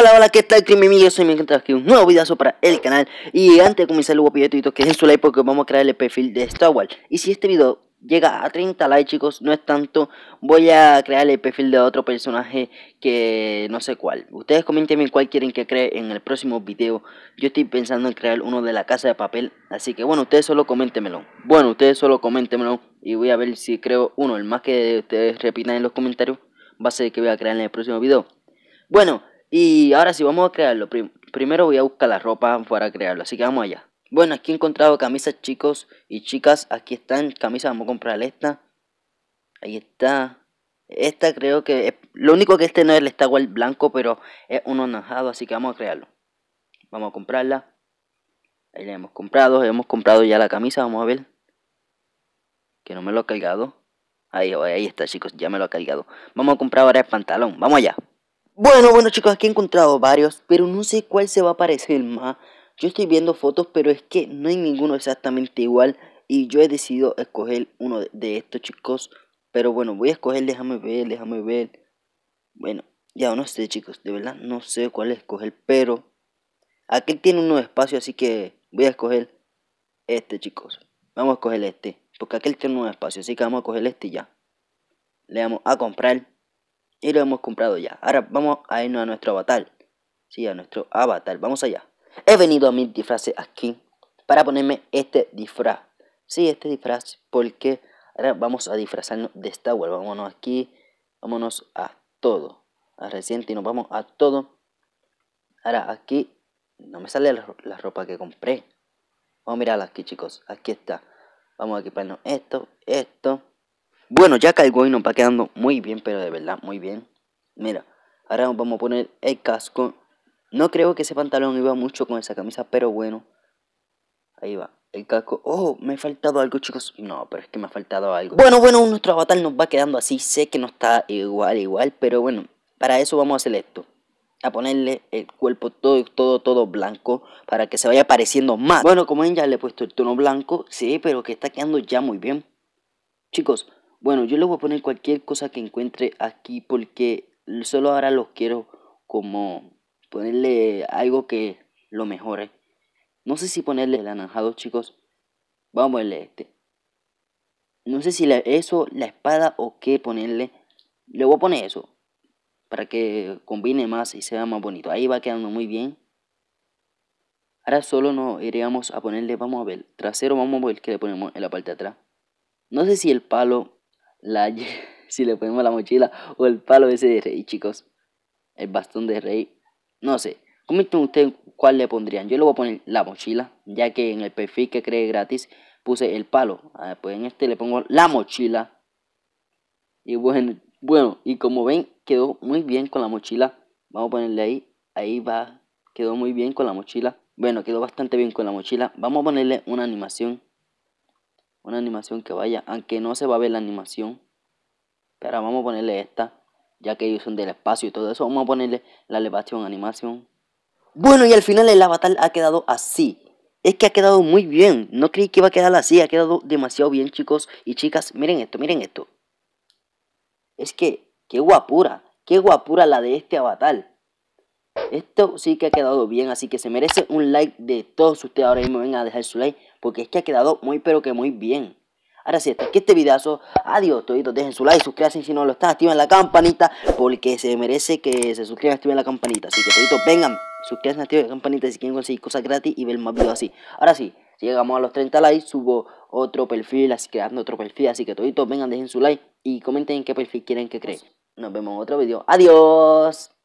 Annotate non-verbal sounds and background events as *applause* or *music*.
Hola, hola, ¿qué tal, crimen? soy mientras aquí un nuevo videazo para el canal. Y antes de comenzar, saludo voy a que es su like porque vamos a crear el perfil de Star Wars. Y si este video llega a 30 likes, chicos, no es tanto, voy a crear el perfil de otro personaje que no sé cuál. Ustedes comentenme cuál quieren que cree en el próximo video. Yo estoy pensando en crear uno de la casa de papel, así que bueno, ustedes solo coméntenmelo. Bueno, ustedes solo coméntenmelo y voy a ver si creo uno. El más que ustedes repitan en los comentarios va a ser el que voy a crear en el próximo video. Bueno, y ahora sí, vamos a crearlo. Primero voy a buscar la ropa para crearlo, así que vamos allá. Bueno, aquí he encontrado camisas chicos y chicas. Aquí están camisas, vamos a comprar esta. Ahí está. Esta creo que... Es... Lo único que este no es el estagual blanco, pero es uno anajado así que vamos a crearlo. Vamos a comprarla. Ahí la hemos comprado, hemos comprado ya la camisa, vamos a ver. Que no me lo ha cargado. Ahí, ahí está chicos, ya me lo ha cargado. Vamos a comprar ahora el pantalón, vamos allá. Bueno, bueno chicos, aquí he encontrado varios, pero no sé cuál se va a parecer más. Yo estoy viendo fotos, pero es que no hay ninguno exactamente igual. Y yo he decidido escoger uno de estos chicos. Pero bueno, voy a escoger, déjame ver, déjame ver. Bueno, ya no sé chicos, de verdad no sé cuál escoger, pero... aquel tiene un nuevo espacio, así que voy a escoger este chicos. Vamos a escoger este, porque aquel tiene un espacio, así que vamos a coger este ya. Le vamos a comprar. Y lo hemos comprado ya. Ahora vamos a irnos a nuestro avatar. Sí, a nuestro avatar. Vamos allá. He venido a mi disfraz aquí para ponerme este disfraz. Sí, este disfraz. Porque ahora vamos a disfrazarnos de esta web. Vámonos aquí. Vámonos a todo. A reciente y nos vamos a todo. Ahora aquí no me sale la, la ropa que compré. Vamos a mirarla aquí, chicos. Aquí está. Vamos a equiparnos esto, esto. Bueno, ya caigo y nos va quedando muy bien, pero de verdad, muy bien. Mira, ahora nos vamos a poner el casco. No creo que ese pantalón iba mucho con esa camisa, pero bueno. Ahí va, el casco. Oh, me ha faltado algo, chicos. No, pero es que me ha faltado algo. Bueno, bueno, nuestro avatar nos va quedando así. Sé que no está igual, igual, pero bueno. Para eso vamos a hacer esto. A ponerle el cuerpo todo, todo, todo blanco para que se vaya pareciendo más. Bueno, como ven, ya le he puesto el tono blanco. Sí, pero que está quedando ya muy bien. Chicos, bueno, yo le voy a poner cualquier cosa que encuentre aquí porque solo ahora los quiero como ponerle algo que lo mejore. No sé si ponerle el ananjado, chicos. Vamos a ponerle este. No sé si eso, la espada o qué ponerle. Le voy a poner eso. Para que combine más y sea más bonito. Ahí va quedando muy bien. Ahora solo nos iríamos a ponerle, vamos a ver, trasero, vamos a ver qué le ponemos en la parte de atrás. No sé si el palo la, *laughs* si le ponemos la mochila o el palo ese de rey, chicos. El bastón de rey. No sé. Comenten ustedes cuál le pondrían. Yo le voy a poner la mochila, ya que en el perfil que cree gratis puse el palo. A ah, pues en este le pongo la mochila. Y bueno, bueno, y como ven, quedó muy bien con la mochila. Vamos a ponerle ahí. Ahí va. Quedó muy bien con la mochila. Bueno, quedó bastante bien con la mochila. Vamos a ponerle una animación una animación que vaya, aunque no se va a ver la animación. Pero vamos a ponerle esta, ya que ellos son del espacio y todo eso. Vamos a ponerle la elevación, animación. Bueno, y al final el avatar ha quedado así. Es que ha quedado muy bien. No creí que iba a quedar así. Ha quedado demasiado bien, chicos y chicas. Miren esto, miren esto. Es que, qué guapura. Qué guapura la de este avatar. Esto sí que ha quedado bien, así que se merece un like de todos ustedes. Ahora mismo vengan a dejar su like porque es que ha quedado muy pero que muy bien. Ahora sí, hasta que este videazo, adiós toditos, dejen su like, suscríbanse si no lo están, activen la campanita, porque se merece que se suscriban, activen la campanita. Así que toditos, vengan, suscríbanse, activen la campanita si quieren conseguir cosas gratis y ver más videos así. Ahora sí, llegamos a los 30 likes, subo otro perfil, así creando otro perfil, así que toditos, vengan, dejen su like y comenten en qué perfil quieren que creen. Nos vemos en otro video, adiós.